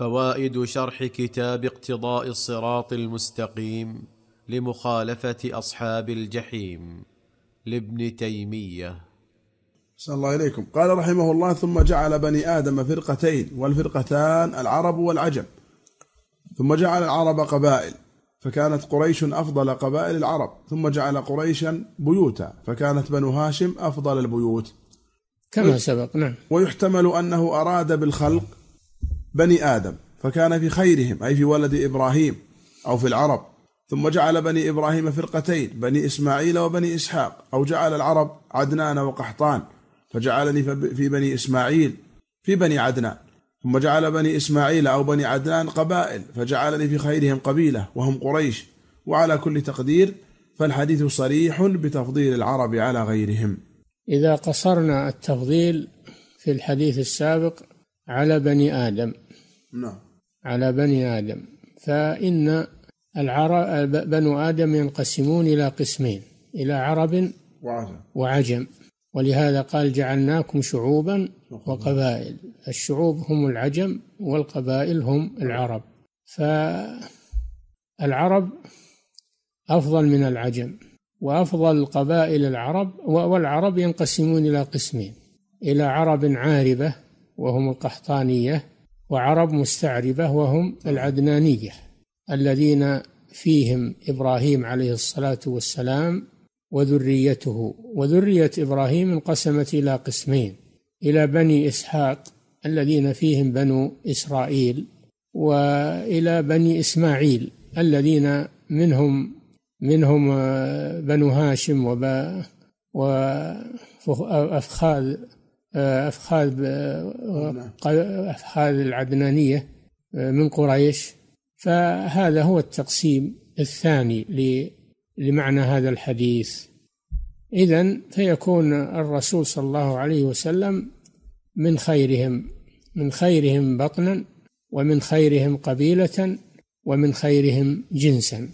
فوائد شرح كتاب اقتضاء الصراط المستقيم لمخالفه اصحاب الجحيم لابن تيميه صلى الله إليكم قال رحمه الله ثم جعل بني آدم فرقتين والفرقتان العرب والعجم ثم جعل العرب قبائل فكانت قريش أفضل قبائل العرب ثم جعل قريشا بيوتا فكانت بنو هاشم أفضل البيوت كما سبق نعم ويحتمل أنه أراد بالخلق بني آدم فكان في خيرهم أي في ولد إبراهيم أو في العرب ثم جعل بني إبراهيم فرقتين بني إسماعيل وبني إسحاق أو جعل العرب عدنان وقحطان فجعلني في بني إسماعيل في بني عدنان ثم جعل بني إسماعيل أو بني عدنان قبائل فجعلني في خيرهم قبيلة وهم قريش وعلى كل تقدير فالحديث صريح بتفضيل العرب على غيرهم إذا قصرنا التفضيل في الحديث السابق على بني آدم نعم على بني آدم فإن العرب بنو آدم ينقسمون إلى قسمين إلى عرب وعجم, وعجم. ولهذا قال جعلناكم شعوبا وقبائل الشعوب هم العجم والقبائل هم العرب فالعرب أفضل من العجم وأفضل قبائل العرب والعرب ينقسمون إلى قسمين إلى عرب عاربة وهم القحطانية وعرب مستعربة وهم العدنانية الذين فيهم إبراهيم عليه الصلاة والسلام وذريته وذرية إبراهيم انقسمت إلى قسمين إلى بني إسحاق الذين فيهم بنو إسرائيل وإلى بني إسماعيل الذين منهم منهم آه، بنو هاشم وأفخاذ أفخاذ آه، أفخاذ آه، نعم. العدنانية آه، من قريش فهذا هو التقسيم الثاني لمعنى هذا الحديث إذا فيكون الرسول صلى الله عليه وسلم من خيرهم من خيرهم بطنا ومن خيرهم قبيلة ومن خيرهم جنسا